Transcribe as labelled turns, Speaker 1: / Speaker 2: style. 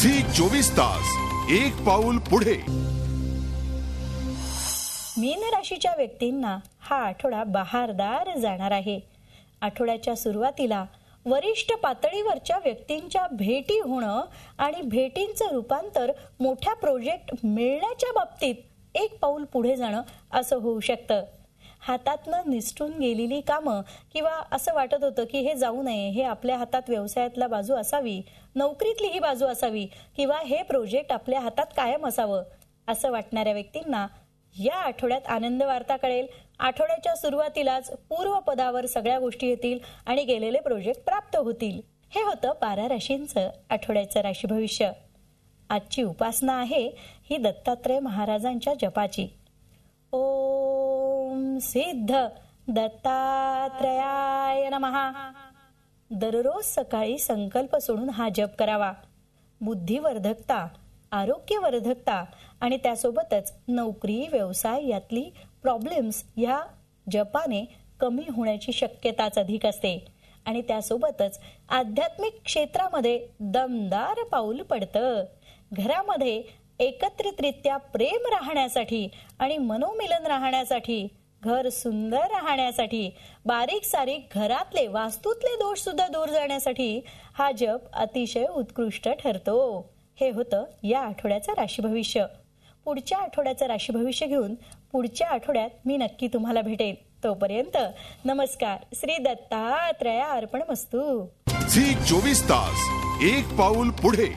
Speaker 1: Zee चोवीस तास एक पाऊल पुढे
Speaker 2: मीन राशीच्या व्यक्तींना हा आठवडा बहारदार जाणार आहे आठवड्याच्या सुरुवातीला वरिष्ठ पातळीवरच्या व्यक्तींच्या भेटी होणं आणि भेटींचं रूपांतर मोठ्या प्रोजेक्ट मिळण्याच्या बाबतीत एक पाऊल पुढे जाणं असं होऊ शकतं हातातनं निसटून गेलेली कामं किंवा असं वाटत होतं की हे जाऊ नये हे आपल्या हातात व्यवसायातला बाजू असावी नोकरीतली ही बाजू असावी किंवा हे प्रोजेक्ट आपल्या हातात कायम असावं असं वाटणाऱ्या व्यक्तींना या आठवड्यात आनंद वार्ता कळेल आठवड्याच्या सुरुवातीलाच पूर्व पदावर सगळ्या गोष्टी येतील आणि गेलेले प्रोजेक्ट प्राप्त होतील हे होतं बारा राशींचं आठवड्याचं राशी भविष्य आजची उपासना आहे ही दत्तात्रय महाराजांच्या जपाची ओ सिद्ध दत्तात्रयाय नमहा दररोज सकाळी संकल्प सोडून हा जप करावा बुद्धिवर्धकता आरोग्यवर्धकता आणि त्यासोबतच नोकरी व्यवसाय यातली प्रॉब्लेम्स ह्या जपाने कमी होण्याची शक्यताच अधिक असते आणि त्यासोबतच आध्यात्मिक क्षेत्रामध्ये दमदार पाऊल पडतं घरामध्ये एकत्रितरित्या प्रेम राहण्यासाठी आणि मनोमिलन राहण्यासाठी घर सुंदर राहण्यासाठी बारीक सारीक घरातले वास्तूतले दोष सुद्धा दूर जाण्यासाठी हा जप अतिशय उत्कृष्ट ठरतो हे होतं या आठवड्याचं राशी भविष्य पुढच्या आठवड्याचं राशी भविष्य घेऊन पुढच्या आठवड्यात मी नक्की तुम्हाला भेटेन तोपर्यंत नमस्कार श्री दत्तात्रया अर्पण वस्तू
Speaker 1: चोवीस तास एक पाऊल पुढे